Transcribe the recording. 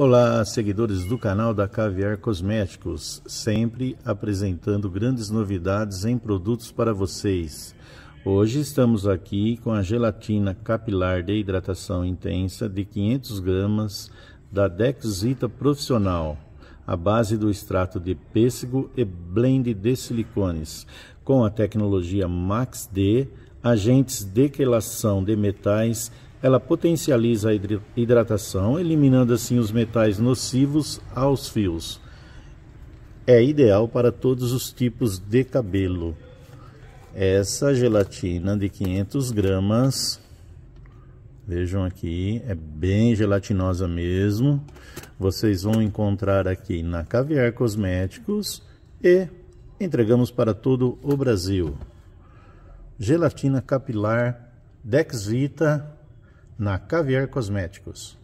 Olá, seguidores do canal da Caviar Cosméticos, sempre apresentando grandes novidades em produtos para vocês. Hoje estamos aqui com a gelatina capilar de hidratação intensa de 500 gramas da Dexita Profissional, à base do extrato de pêssego e blend de silicones, com a tecnologia Max D, agentes de quelação de metais ela potencializa a hidratação, eliminando assim os metais nocivos aos fios. É ideal para todos os tipos de cabelo. Essa gelatina de 500 gramas, vejam aqui, é bem gelatinosa mesmo. Vocês vão encontrar aqui na Caviar Cosméticos e entregamos para todo o Brasil. Gelatina capilar Dexvita na Caviar Cosméticos.